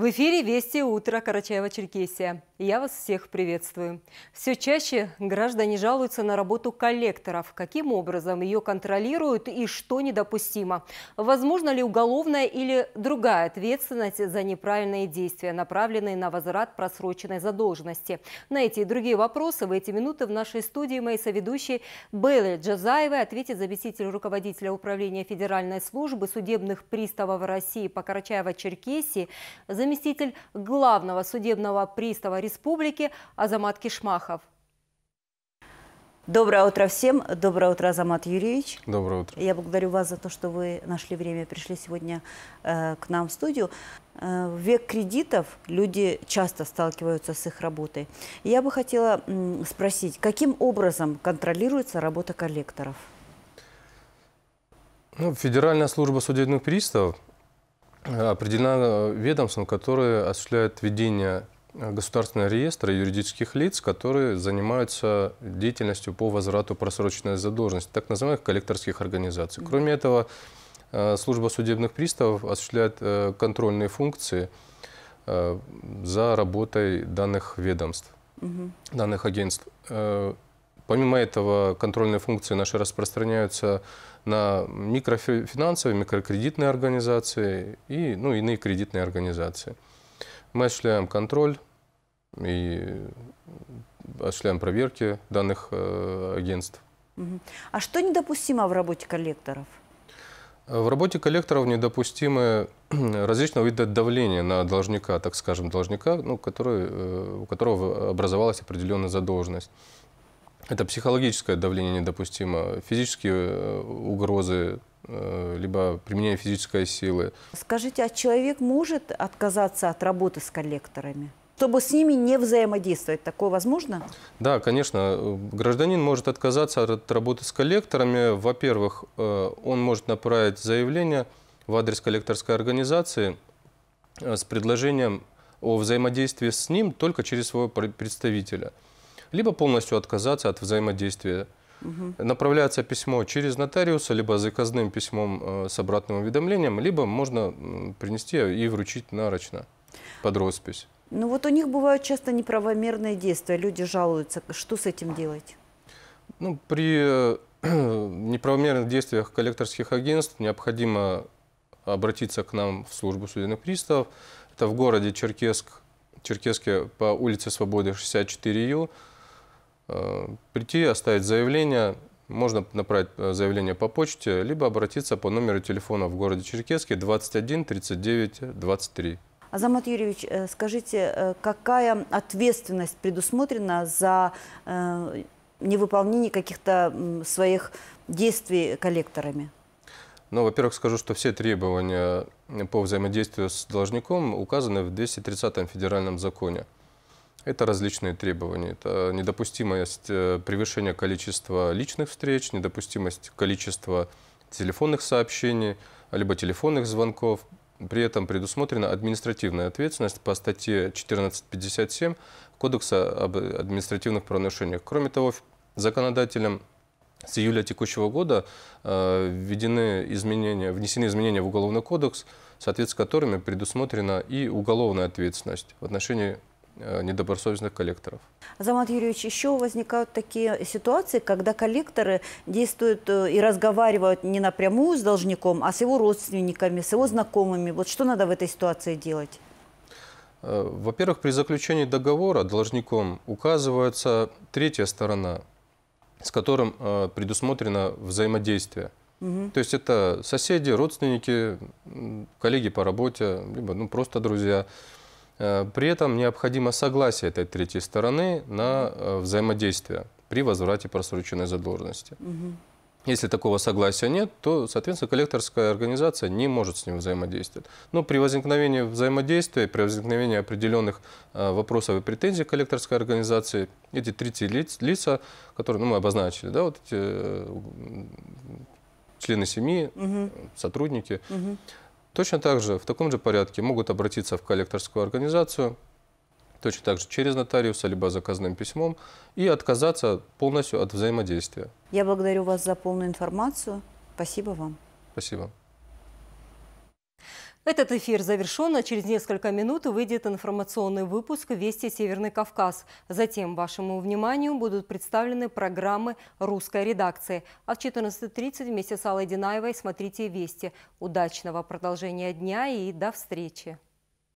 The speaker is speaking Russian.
В эфире «Вести утра» Карачаева-Черкесия я вас всех приветствую. Все чаще граждане жалуются на работу коллекторов. Каким образом ее контролируют и что недопустимо? Возможно ли уголовная или другая ответственность за неправильные действия, направленные на возврат просроченной задолженности? На эти и другие вопросы в эти минуты в нашей студии мои соведущие Белли Джазаева ответит заместитель руководителя управления Федеральной службы судебных приставов России по Карачаево-Черкесии, заместитель главного судебного пристава Республики республики Азамат Кишмахов. Доброе утро всем. Доброе утро, Азамат Юрьевич. Доброе утро. Я благодарю вас за то, что вы нашли время, пришли сегодня э, к нам в студию. Э, в век кредитов люди часто сталкиваются с их работой. Я бы хотела э, спросить, каким образом контролируется работа коллекторов? Ну, Федеральная служба судебных приставов э, определена э, ведомством, которое осуществляет ведение Э, государственный реестр юридических лиц, которые занимаются деятельностью по возврату просроченной задолженности, так называемых коллекторских организаций. Кроме этого, э, служба судебных приставов осуществляет э, контрольные функции за работой данных ведомств, данных агентств. Помимо этого, контрольные функции наши распространяются на микрофинансовые, микрокредитные организации и ну, иные кредитные организации. Мы осуществляем контроль и осуществляем проверки данных э, агентств. А что недопустимо в работе коллекторов? В работе коллекторов недопустимы э, различного вида давления на должника, так скажем, должника, ну, который, э, у которого образовалась определенная задолженность. Это психологическое давление недопустимо, физические угрозы, Э, либо применение физической силы. Скажите, а человек может отказаться от работы с коллекторами? чтобы с ними не взаимодействовать. Такое возможно? Да, конечно. Гражданин может отказаться от работы с коллекторами. Во-первых, э, он может направить заявление в адрес коллекторской организации э, с предложением о взаимодействии с ним только через своего представителя. Либо полностью отказаться от взаимодействия Угу. Направляется письмо через нотариуса, либо заказным письмом э, с обратным уведомлением, либо можно принести и вручить нарочно под роспись. Ну вот у них бывают часто неправомерные действия, люди жалуются. Что с этим делать? Ну, при э, неправомерных действиях коллекторских агентств необходимо обратиться к нам в службу судебных приставов. Это в городе Черкесск, Черкесске по улице Свободы 64Ю. Э, прийти, оставить заявление, можно направить э, заявление по почте, либо обратиться по номеру телефона в городе Черкесске 21 39 23. Азамат Юрьевич, э, скажите, какая ответственность предусмотрена за невыполнение каких-то своих действий коллекторами? Ну, во-первых, скажу, что все требования по взаимодействию с должником указаны в 230-м федеральном законе. Это различные требования. Это недопустимость э, превышения количества личных встреч, недопустимость количества телефонных сообщений, либо телефонных звонков. При этом предусмотрена административная ответственность по статье 1457 Кодекса об административных правонарушениях. Кроме того, законодателям с июля текущего года э, введены изменения, внесены изменения в Уголовный кодекс, в соответствии с которыми предусмотрена и уголовная ответственность в отношении Э, недобросовестных коллекторов. Замат Юрьевич, еще возникают такие ситуации, когда коллекторы действуют э, и разговаривают не напрямую с должником, а с его родственниками, с его знакомыми. Вот что надо в этой ситуации делать? Э, во-первых, при заключении договора должником указывается третья сторона, с которым предусмотрено взаимодействие. Угу. То есть это соседи, родственники, коллеги по работе, либо ну, просто друзья – Э, при этом необходимо согласие этой третьей стороны на э, взаимодействие при возврате просроченной задолженности. Угу. Если такого согласия нет, то, соответственно, коллекторская организация не может с ним взаимодействовать. Но при возникновении взаимодействия, при возникновении определенных э, вопросов и претензий коллекторской организации, эти третьи лица, которые ну, мы обозначили, да, вот эти члены семьи, угу. сотрудники, угу Точно так же, в таком же порядке, могут обратиться в коллекторскую организацию, точно так же через нотариуса, либо заказным письмом, и отказаться полностью от взаимодействия. Я благодарю вас за полную информацию. Спасибо вам. Спасибо. Этот эфир завершен, а через несколько минут выйдет информационный выпуск «Вести Северный Кавказ». Затем вашему вниманию будут представлены программы русской редакции. А в 14.30 вместе с Аллой Динаевой смотрите «Вести». Удачного продолжения дня и до встречи!